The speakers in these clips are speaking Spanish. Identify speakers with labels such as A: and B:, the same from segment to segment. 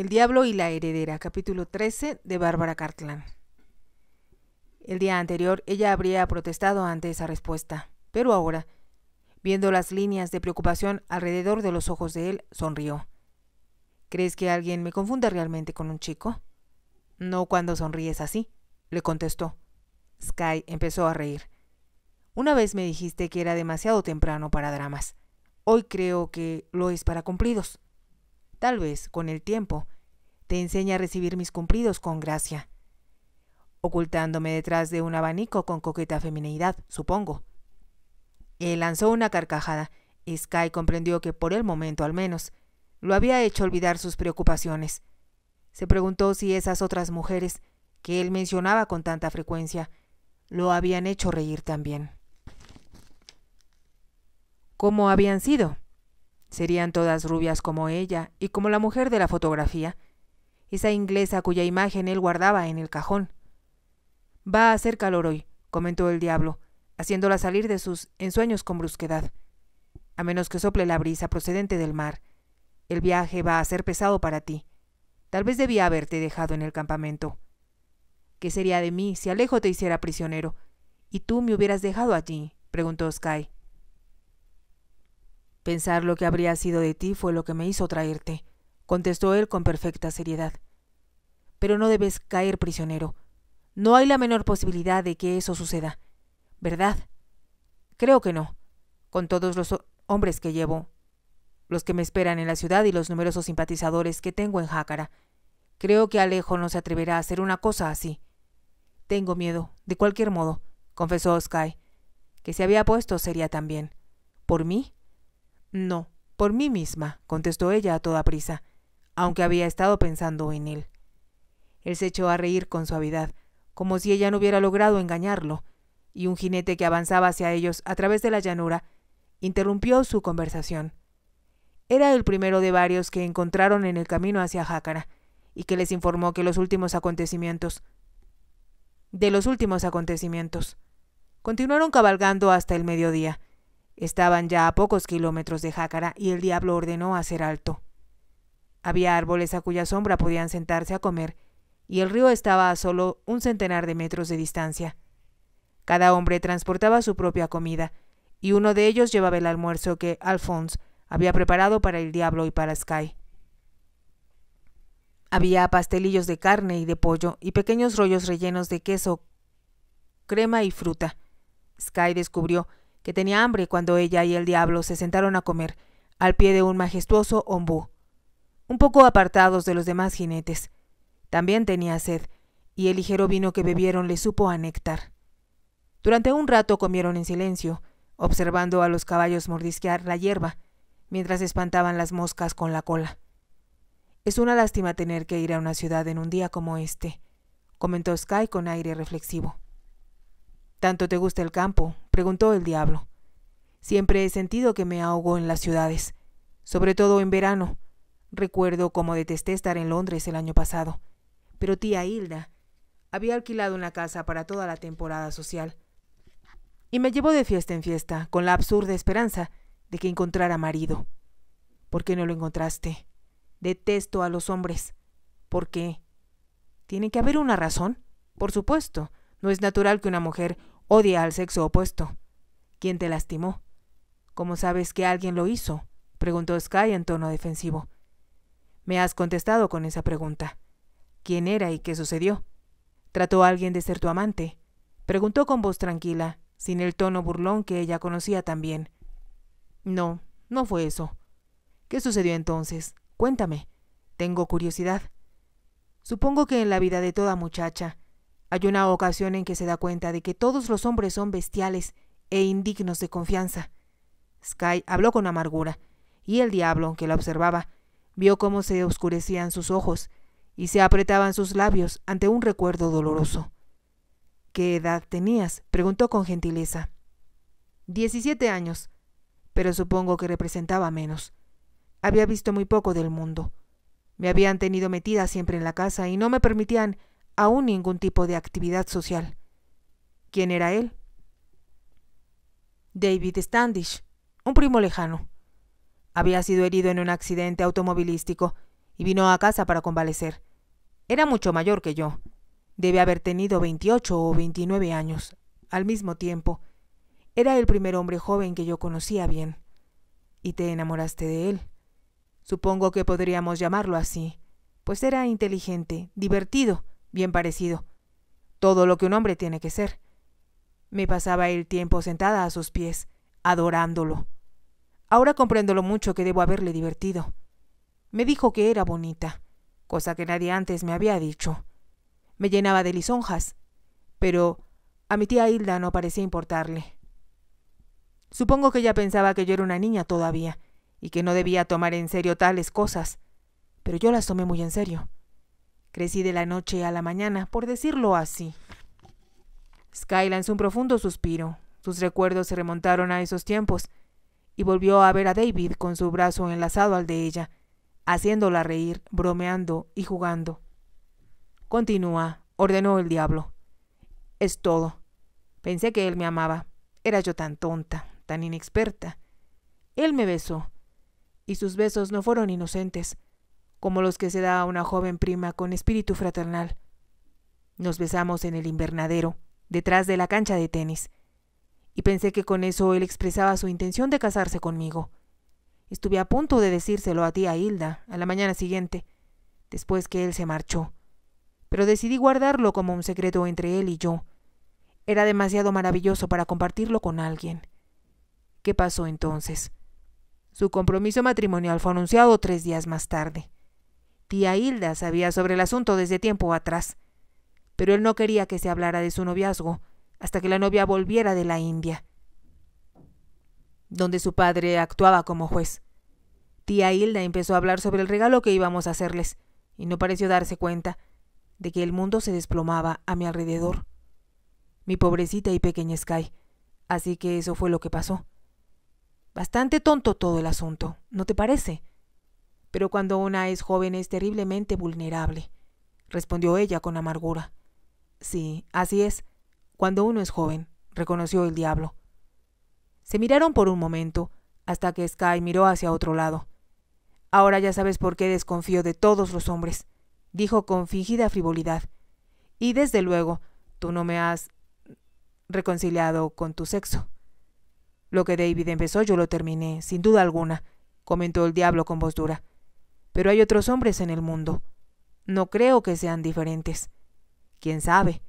A: El Diablo y la Heredera, capítulo 13 de Bárbara Cartland. El día anterior ella habría protestado ante esa respuesta, pero ahora, viendo las líneas de preocupación alrededor de los ojos de él, sonrió. ¿Crees que alguien me confunda realmente con un chico? No cuando sonríes así, le contestó. Sky empezó a reír. Una vez me dijiste que era demasiado temprano para dramas. Hoy creo que lo es para cumplidos. Tal vez, con el tiempo, te enseña a recibir mis cumplidos con gracia, ocultándome detrás de un abanico con coqueta feminidad, supongo. Él lanzó una carcajada. Y Sky comprendió que por el momento al menos lo había hecho olvidar sus preocupaciones. Se preguntó si esas otras mujeres que él mencionaba con tanta frecuencia lo habían hecho reír también. ¿Cómo habían sido? Serían todas rubias como ella y como la mujer de la fotografía, esa inglesa cuya imagen él guardaba en el cajón. Va a hacer calor hoy, comentó el diablo, haciéndola salir de sus ensueños con brusquedad. A menos que sople la brisa procedente del mar, el viaje va a ser pesado para ti. Tal vez debía haberte dejado en el campamento. ¿Qué sería de mí si Alejo te hiciera prisionero? Y tú me hubieras dejado allí, preguntó Sky. Pensar lo que habría sido de ti fue lo que me hizo traerte, contestó él con perfecta seriedad. Pero no debes caer prisionero. No hay la menor posibilidad de que eso suceda. ¿Verdad? Creo que no. Con todos los hombres que llevo, los que me esperan en la ciudad y los numerosos simpatizadores que tengo en Jácara, creo que Alejo no se atreverá a hacer una cosa así. Tengo miedo, de cualquier modo, confesó Skye. que se había puesto sería también. ¿Por mí? No, por mí misma, contestó ella a toda prisa, aunque había estado pensando en él. Él se echó a reír con suavidad, como si ella no hubiera logrado engañarlo, y un jinete que avanzaba hacia ellos a través de la llanura interrumpió su conversación. Era el primero de varios que encontraron en el camino hacia Jácara, y que les informó que los últimos acontecimientos de los últimos acontecimientos. Continuaron cabalgando hasta el mediodía, Estaban ya a pocos kilómetros de Jácara y el diablo ordenó hacer alto. Había árboles a cuya sombra podían sentarse a comer, y el río estaba a solo un centenar de metros de distancia. Cada hombre transportaba su propia comida, y uno de ellos llevaba el almuerzo que Alphonse había preparado para el diablo y para Sky. Había pastelillos de carne y de pollo y pequeños rollos rellenos de queso, crema y fruta. Sky descubrió que tenía hambre cuando ella y el diablo se sentaron a comer, al pie de un majestuoso ombú, un poco apartados de los demás jinetes. También tenía sed, y el ligero vino que bebieron le supo a néctar. Durante un rato comieron en silencio, observando a los caballos mordisquear la hierba, mientras espantaban las moscas con la cola. Es una lástima tener que ir a una ciudad en un día como este, comentó Sky con aire reflexivo. Tanto te gusta el campo, preguntó el diablo. Siempre he sentido que me ahogo en las ciudades, sobre todo en verano. Recuerdo cómo detesté estar en Londres el año pasado. Pero tía Hilda había alquilado una casa para toda la temporada social. Y me llevó de fiesta en fiesta, con la absurda esperanza de que encontrara marido. ¿Por qué no lo encontraste? Detesto a los hombres. ¿Por qué? Tiene que haber una razón. Por supuesto, no es natural que una mujer Odia al sexo opuesto. ¿Quién te lastimó? ¿Cómo sabes que alguien lo hizo? preguntó Sky en tono defensivo. Me has contestado con esa pregunta. ¿Quién era y qué sucedió? ¿Trató alguien de ser tu amante? preguntó con voz tranquila, sin el tono burlón que ella conocía también. No, no fue eso. ¿Qué sucedió entonces? Cuéntame. Tengo curiosidad. Supongo que en la vida de toda muchacha hay una ocasión en que se da cuenta de que todos los hombres son bestiales e indignos de confianza. Sky habló con amargura, y el diablo, que la observaba, vio cómo se oscurecían sus ojos y se apretaban sus labios ante un recuerdo doloroso. ¿Qué edad tenías? preguntó con gentileza. Diecisiete años, pero supongo que representaba menos. Había visto muy poco del mundo. Me habían tenido metida siempre en la casa y no me permitían aún ningún tipo de actividad social. ¿Quién era él? David Standish, un primo lejano. Había sido herido en un accidente automovilístico y vino a casa para convalecer. Era mucho mayor que yo. Debe haber tenido 28 o 29 años. Al mismo tiempo, era el primer hombre joven que yo conocía bien. Y te enamoraste de él. Supongo que podríamos llamarlo así, pues era inteligente, divertido bien parecido. Todo lo que un hombre tiene que ser. Me pasaba el tiempo sentada a sus pies, adorándolo. Ahora comprendo lo mucho que debo haberle divertido. Me dijo que era bonita, cosa que nadie antes me había dicho. Me llenaba de lisonjas, pero a mi tía Hilda no parecía importarle. Supongo que ella pensaba que yo era una niña todavía, y que no debía tomar en serio tales cosas, pero yo las tomé muy en serio. Crecí de la noche a la mañana, por decirlo así. Sky lanzó un profundo suspiro. Sus recuerdos se remontaron a esos tiempos, y volvió a ver a David con su brazo enlazado al de ella, haciéndola reír, bromeando y jugando. Continúa, ordenó el diablo. Es todo. Pensé que él me amaba. Era yo tan tonta, tan inexperta. Él me besó, y sus besos no fueron inocentes como los que se da a una joven prima con espíritu fraternal. Nos besamos en el invernadero, detrás de la cancha de tenis, y pensé que con eso él expresaba su intención de casarse conmigo. Estuve a punto de decírselo a tía Hilda a la mañana siguiente, después que él se marchó, pero decidí guardarlo como un secreto entre él y yo. Era demasiado maravilloso para compartirlo con alguien. ¿Qué pasó entonces? Su compromiso matrimonial fue anunciado tres días más tarde. Tía Hilda sabía sobre el asunto desde tiempo atrás, pero él no quería que se hablara de su noviazgo hasta que la novia volviera de la India, donde su padre actuaba como juez. Tía Hilda empezó a hablar sobre el regalo que íbamos a hacerles, y no pareció darse cuenta de que el mundo se desplomaba a mi alrededor. Mi pobrecita y pequeña Sky. Así que eso fue lo que pasó. Bastante tonto todo el asunto, ¿no te parece? Pero cuando una es joven es terriblemente vulnerable, respondió ella con amargura. Sí, así es. Cuando uno es joven, reconoció el diablo. Se miraron por un momento, hasta que Sky miró hacia otro lado. Ahora ya sabes por qué desconfío de todos los hombres, dijo con fingida frivolidad. Y desde luego, tú no me has reconciliado con tu sexo. Lo que David empezó yo lo terminé, sin duda alguna, comentó el diablo con voz dura pero hay otros hombres en el mundo. No creo que sean diferentes. Quién sabe.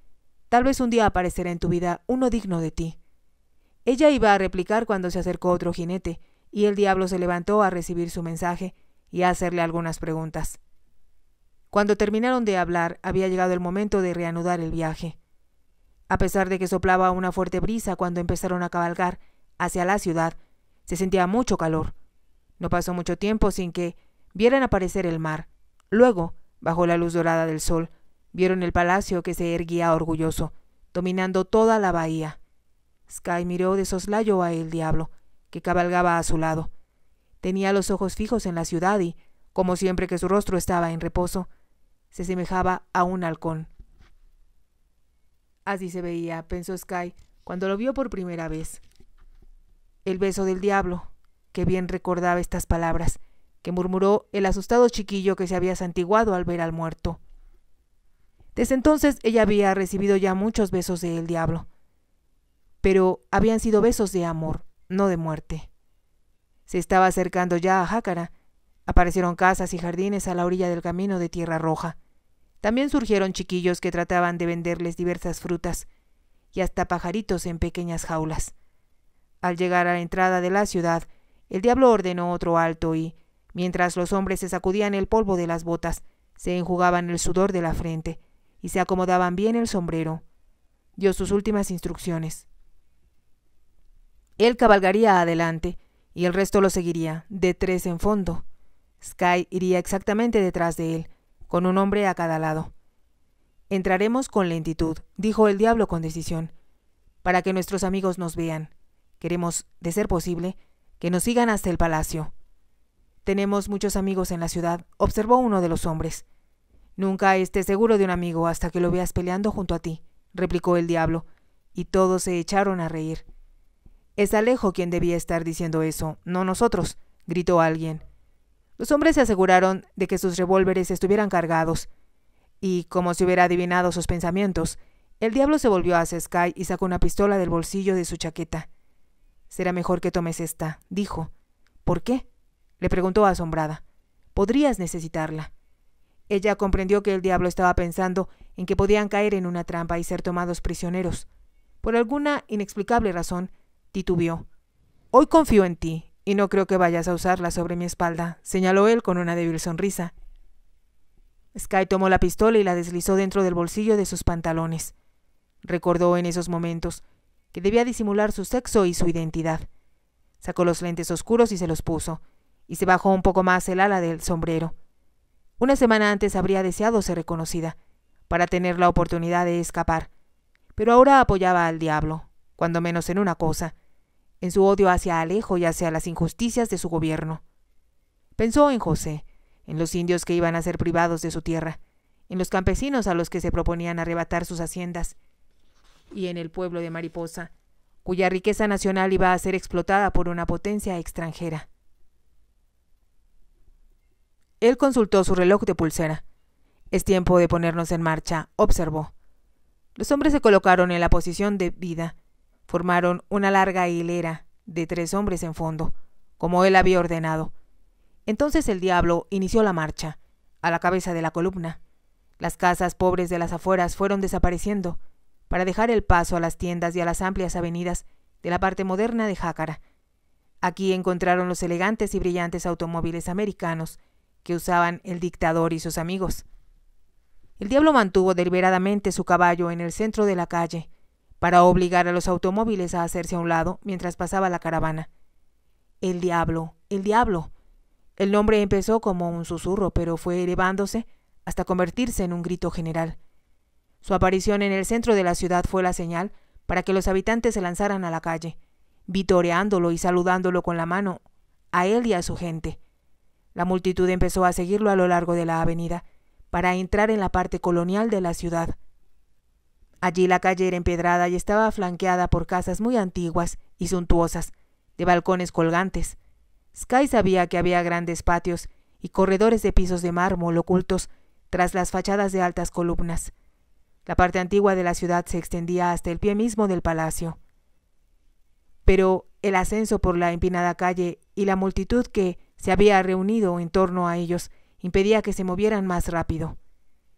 A: Tal vez un día aparecerá en tu vida uno digno de ti. Ella iba a replicar cuando se acercó otro jinete, y el diablo se levantó a recibir su mensaje y a hacerle algunas preguntas. Cuando terminaron de hablar, había llegado el momento de reanudar el viaje. A pesar de que soplaba una fuerte brisa cuando empezaron a cabalgar hacia la ciudad, se sentía mucho calor. No pasó mucho tiempo sin que vieron aparecer el mar. Luego, bajo la luz dorada del sol, vieron el palacio que se erguía orgulloso, dominando toda la bahía. Sky miró de soslayo a el diablo, que cabalgaba a su lado. Tenía los ojos fijos en la ciudad y, como siempre que su rostro estaba en reposo, se semejaba a un halcón. Así se veía, pensó Sky, cuando lo vio por primera vez. El beso del diablo, que bien recordaba estas palabras, que murmuró el asustado chiquillo que se había santiguado al ver al muerto. Desde entonces ella había recibido ya muchos besos del diablo, pero habían sido besos de amor, no de muerte. Se estaba acercando ya a Jácara. Aparecieron casas y jardines a la orilla del camino de Tierra Roja. También surgieron chiquillos que trataban de venderles diversas frutas y hasta pajaritos en pequeñas jaulas. Al llegar a la entrada de la ciudad, el diablo ordenó otro alto y, mientras los hombres se sacudían el polvo de las botas, se enjugaban el sudor de la frente y se acomodaban bien el sombrero. Dio sus últimas instrucciones. Él cabalgaría adelante y el resto lo seguiría, de tres en fondo. Sky iría exactamente detrás de él, con un hombre a cada lado. Entraremos con lentitud, dijo el diablo con decisión, para que nuestros amigos nos vean. Queremos, de ser posible, que nos sigan hasta el palacio. Tenemos muchos amigos en la ciudad, observó uno de los hombres. Nunca estés seguro de un amigo hasta que lo veas peleando junto a ti, replicó el diablo, y todos se echaron a reír. Es Alejo quien debía estar diciendo eso, no nosotros, gritó alguien. Los hombres se aseguraron de que sus revólveres estuvieran cargados, y, como si hubiera adivinado sus pensamientos, el diablo se volvió hacia Sky y sacó una pistola del bolsillo de su chaqueta. Será mejor que tomes esta, dijo. ¿Por qué? le preguntó asombrada. Podrías necesitarla. Ella comprendió que el diablo estaba pensando en que podían caer en una trampa y ser tomados prisioneros. Por alguna inexplicable razón, titubió. Hoy confío en ti, y no creo que vayas a usarla sobre mi espalda, señaló él con una débil sonrisa. Sky tomó la pistola y la deslizó dentro del bolsillo de sus pantalones. Recordó en esos momentos que debía disimular su sexo y su identidad. Sacó los lentes oscuros y se los puso y se bajó un poco más el ala del sombrero. Una semana antes habría deseado ser reconocida, para tener la oportunidad de escapar, pero ahora apoyaba al diablo, cuando menos en una cosa, en su odio hacia Alejo y hacia las injusticias de su gobierno. Pensó en José, en los indios que iban a ser privados de su tierra, en los campesinos a los que se proponían arrebatar sus haciendas, y en el pueblo de Mariposa, cuya riqueza nacional iba a ser explotada por una potencia extranjera. Él consultó su reloj de pulsera. Es tiempo de ponernos en marcha, observó. Los hombres se colocaron en la posición de vida. Formaron una larga hilera de tres hombres en fondo, como él había ordenado. Entonces el diablo inició la marcha, a la cabeza de la columna. Las casas pobres de las afueras fueron desapareciendo, para dejar el paso a las tiendas y a las amplias avenidas de la parte moderna de Jácara. Aquí encontraron los elegantes y brillantes automóviles americanos, que usaban el dictador y sus amigos. El diablo mantuvo deliberadamente su caballo en el centro de la calle, para obligar a los automóviles a hacerse a un lado mientras pasaba la caravana. El diablo, el diablo. El nombre empezó como un susurro, pero fue elevándose hasta convertirse en un grito general. Su aparición en el centro de la ciudad fue la señal para que los habitantes se lanzaran a la calle, vitoreándolo y saludándolo con la mano, a él y a su gente. La multitud empezó a seguirlo a lo largo de la avenida, para entrar en la parte colonial de la ciudad. Allí la calle era empedrada y estaba flanqueada por casas muy antiguas y suntuosas, de balcones colgantes. Sky sabía que había grandes patios y corredores de pisos de mármol ocultos tras las fachadas de altas columnas. La parte antigua de la ciudad se extendía hasta el pie mismo del palacio. Pero el ascenso por la empinada calle y la multitud que, se había reunido en torno a ellos, impedía que se movieran más rápido.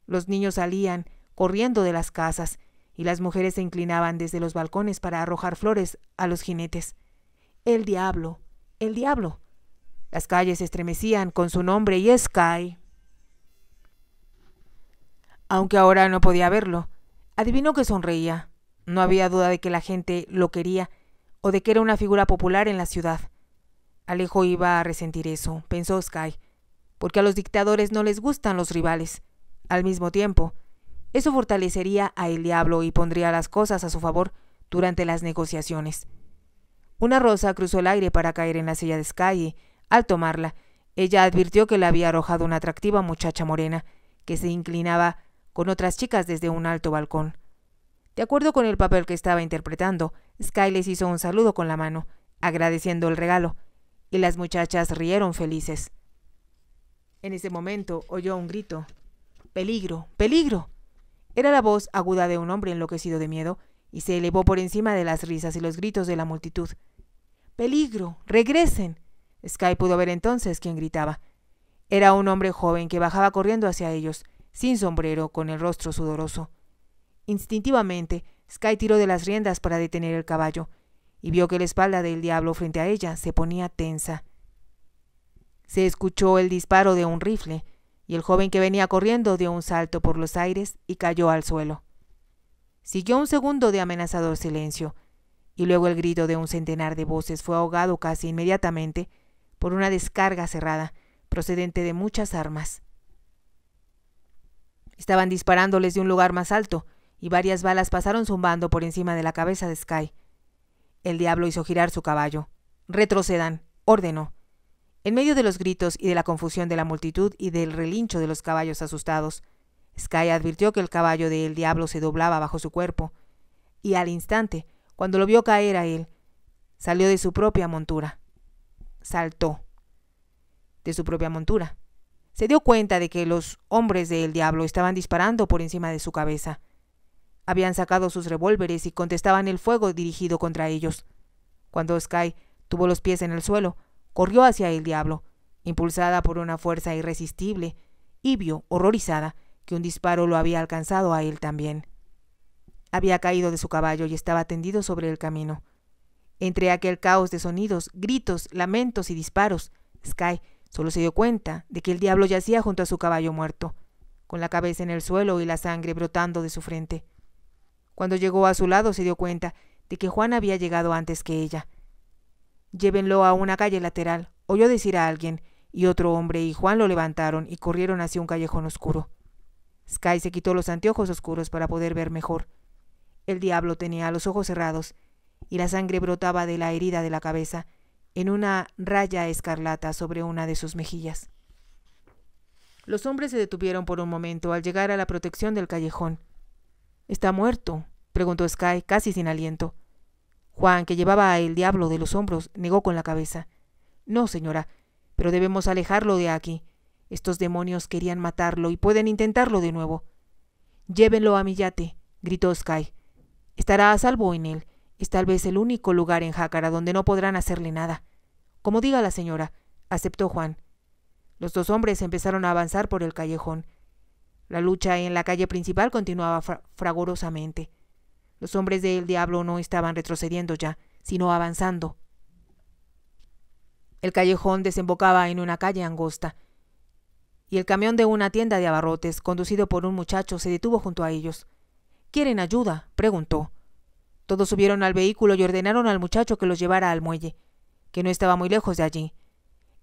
A: Los niños salían, corriendo de las casas, y las mujeres se inclinaban desde los balcones para arrojar flores a los jinetes. El diablo, el diablo. Las calles estremecían con su nombre y Sky. Aunque ahora no podía verlo, adivinó que sonreía. No había duda de que la gente lo quería o de que era una figura popular en la ciudad. Alejo iba a resentir eso, pensó Sky, porque a los dictadores no les gustan los rivales. Al mismo tiempo, eso fortalecería a el diablo y pondría las cosas a su favor durante las negociaciones. Una rosa cruzó el aire para caer en la silla de Sky y, al tomarla, ella advirtió que la había arrojado una atractiva muchacha morena, que se inclinaba con otras chicas desde un alto balcón. De acuerdo con el papel que estaba interpretando, Sky les hizo un saludo con la mano, agradeciendo el regalo, y las muchachas rieron felices. En ese momento oyó un grito. Peligro, peligro. Era la voz aguda de un hombre enloquecido de miedo, y se elevó por encima de las risas y los gritos de la multitud. Peligro, regresen. Sky pudo ver entonces quién gritaba. Era un hombre joven que bajaba corriendo hacia ellos, sin sombrero, con el rostro sudoroso. Instintivamente, Sky tiró de las riendas para detener el caballo, y vio que la espalda del diablo frente a ella se ponía tensa. Se escuchó el disparo de un rifle, y el joven que venía corriendo dio un salto por los aires y cayó al suelo. Siguió un segundo de amenazador silencio, y luego el grito de un centenar de voces fue ahogado casi inmediatamente por una descarga cerrada procedente de muchas armas. Estaban disparándoles de un lugar más alto, y varias balas pasaron zumbando por encima de la cabeza de Sky. El diablo hizo girar su caballo. Retrocedan, ordenó. En medio de los gritos y de la confusión de la multitud y del relincho de los caballos asustados, Sky advirtió que el caballo del diablo se doblaba bajo su cuerpo, y al instante, cuando lo vio caer a él, salió de su propia montura. Saltó de su propia montura. Se dio cuenta de que los hombres del diablo estaban disparando por encima de su cabeza habían sacado sus revólveres y contestaban el fuego dirigido contra ellos. Cuando Sky tuvo los pies en el suelo, corrió hacia el diablo, impulsada por una fuerza irresistible, y vio, horrorizada, que un disparo lo había alcanzado a él también. Había caído de su caballo y estaba tendido sobre el camino. Entre aquel caos de sonidos, gritos, lamentos y disparos, Sky solo se dio cuenta de que el diablo yacía junto a su caballo muerto, con la cabeza en el suelo y la sangre brotando de su frente. Cuando llegó a su lado se dio cuenta de que Juan había llegado antes que ella. Llévenlo a una calle lateral, oyó decir a alguien, y otro hombre y Juan lo levantaron y corrieron hacia un callejón oscuro. Sky se quitó los anteojos oscuros para poder ver mejor. El diablo tenía los ojos cerrados, y la sangre brotaba de la herida de la cabeza, en una raya escarlata sobre una de sus mejillas. Los hombres se detuvieron por un momento al llegar a la protección del callejón. ¿Está muerto? preguntó Sky, casi sin aliento. Juan, que llevaba el diablo de los hombros, negó con la cabeza. No, señora, pero debemos alejarlo de aquí. Estos demonios querían matarlo y pueden intentarlo de nuevo. Llévenlo a mi yate, gritó Sky. Estará a salvo en él. Es tal vez el único lugar en Jácara donde no podrán hacerle nada. Como diga la señora, aceptó Juan. Los dos hombres empezaron a avanzar por el callejón. La lucha en la calle principal continuaba fragorosamente. Los hombres del diablo no estaban retrocediendo ya, sino avanzando. El callejón desembocaba en una calle angosta, y el camión de una tienda de abarrotes, conducido por un muchacho, se detuvo junto a ellos. ¿Quieren ayuda? preguntó. Todos subieron al vehículo y ordenaron al muchacho que los llevara al muelle, que no estaba muy lejos de allí.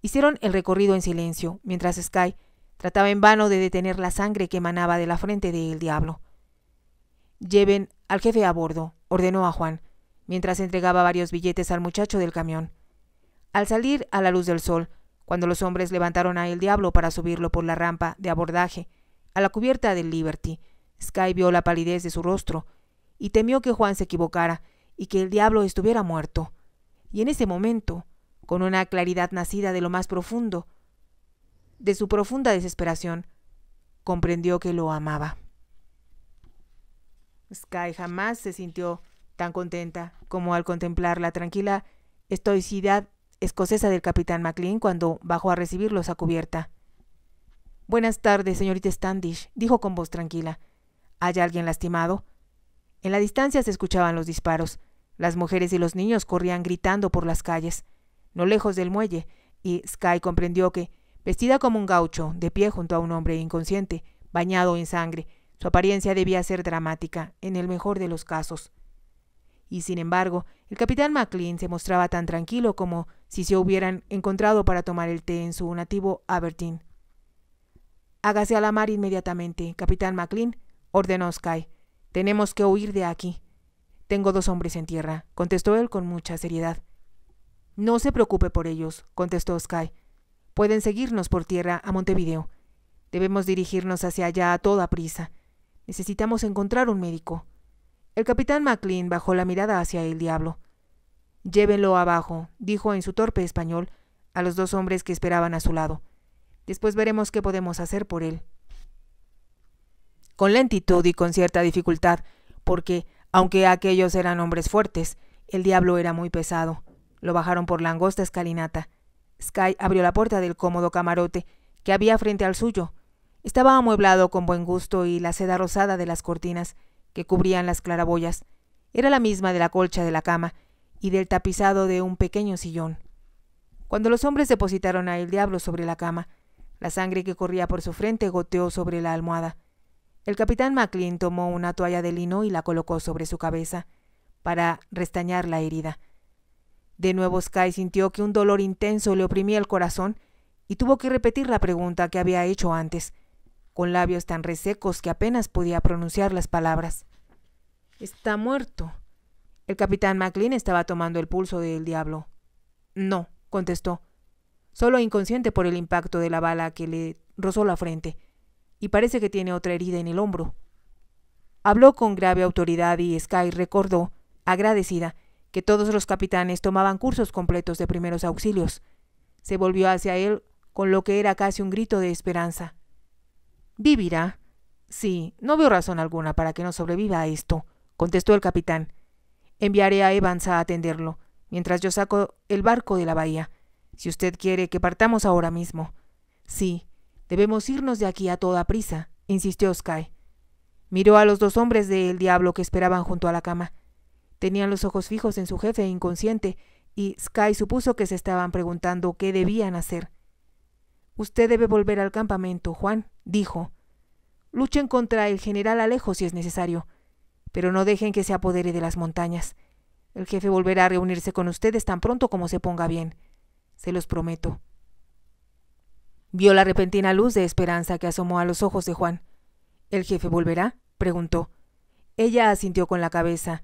A: Hicieron el recorrido en silencio, mientras Sky Trataba en vano de detener la sangre que emanaba de la frente del diablo. Lleven al jefe a bordo, ordenó a Juan, mientras entregaba varios billetes al muchacho del camión. Al salir a la luz del sol, cuando los hombres levantaron a el diablo para subirlo por la rampa de abordaje a la cubierta del Liberty, Sky vio la palidez de su rostro y temió que Juan se equivocara y que el diablo estuviera muerto. Y en ese momento, con una claridad nacida de lo más profundo, de su profunda desesperación, comprendió que lo amaba. Sky jamás se sintió tan contenta como al contemplar la tranquila estoicidad escocesa del capitán MacLean cuando bajó a recibirlos a cubierta. Buenas tardes, señorita Standish, dijo con voz tranquila. ¿Hay alguien lastimado? En la distancia se escuchaban los disparos. Las mujeres y los niños corrían gritando por las calles, no lejos del muelle, y Sky comprendió que vestida como un gaucho, de pie junto a un hombre inconsciente, bañado en sangre. Su apariencia debía ser dramática, en el mejor de los casos. Y sin embargo, el capitán Maclean se mostraba tan tranquilo como si se hubieran encontrado para tomar el té en su nativo Aberdeen. Hágase a la mar inmediatamente, capitán Maclean, ordenó Sky. Tenemos que huir de aquí. Tengo dos hombres en tierra, contestó él con mucha seriedad. No se preocupe por ellos, contestó Sky pueden seguirnos por tierra a Montevideo. Debemos dirigirnos hacia allá a toda prisa. Necesitamos encontrar un médico. El capitán Maclean bajó la mirada hacia el diablo. Llévenlo abajo, dijo en su torpe español a los dos hombres que esperaban a su lado. Después veremos qué podemos hacer por él. Con lentitud y con cierta dificultad, porque, aunque aquellos eran hombres fuertes, el diablo era muy pesado. Lo bajaron por la angosta escalinata. Sky abrió la puerta del cómodo camarote que había frente al suyo. Estaba amueblado con buen gusto y la seda rosada de las cortinas que cubrían las claraboyas era la misma de la colcha de la cama y del tapizado de un pequeño sillón. Cuando los hombres depositaron a el diablo sobre la cama, la sangre que corría por su frente goteó sobre la almohada. El capitán MacLean tomó una toalla de lino y la colocó sobre su cabeza para restañar la herida. De nuevo Sky sintió que un dolor intenso le oprimía el corazón y tuvo que repetir la pregunta que había hecho antes, con labios tan resecos que apenas podía pronunciar las palabras. Está muerto. El capitán MacLean estaba tomando el pulso del diablo. No, contestó, solo inconsciente por el impacto de la bala que le rozó la frente, y parece que tiene otra herida en el hombro. Habló con grave autoridad y Sky recordó, agradecida, que todos los capitanes tomaban cursos completos de primeros auxilios. Se volvió hacia él con lo que era casi un grito de esperanza. ¿Vivirá? Sí, no veo razón alguna para que no sobreviva a esto, contestó el capitán. Enviaré a Evans a atenderlo, mientras yo saco el barco de la bahía. Si usted quiere que partamos ahora mismo. Sí, debemos irnos de aquí a toda prisa, insistió Skye. Miró a los dos hombres del diablo que esperaban junto a la cama. Tenían los ojos fijos en su jefe inconsciente, y Sky supuso que se estaban preguntando qué debían hacer. Usted debe volver al campamento, Juan, dijo. Luchen contra el general Alejo si es necesario, pero no dejen que se apodere de las montañas. El jefe volverá a reunirse con ustedes tan pronto como se ponga bien. Se los prometo. Vio la repentina luz de esperanza que asomó a los ojos de Juan. ¿El jefe volverá? preguntó. Ella asintió con la cabeza,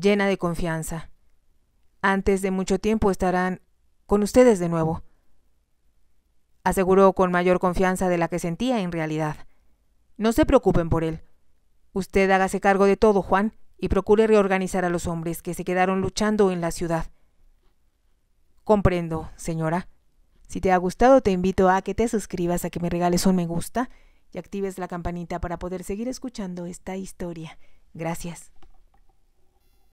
A: llena de confianza. Antes de mucho tiempo estarán con ustedes de nuevo, aseguró con mayor confianza de la que sentía en realidad. No se preocupen por él. Usted hágase cargo de todo, Juan, y procure reorganizar a los hombres que se quedaron luchando en la ciudad. Comprendo, señora. Si te ha gustado, te invito a que te suscribas, a que me regales un me gusta y actives la campanita para poder seguir escuchando esta historia. Gracias.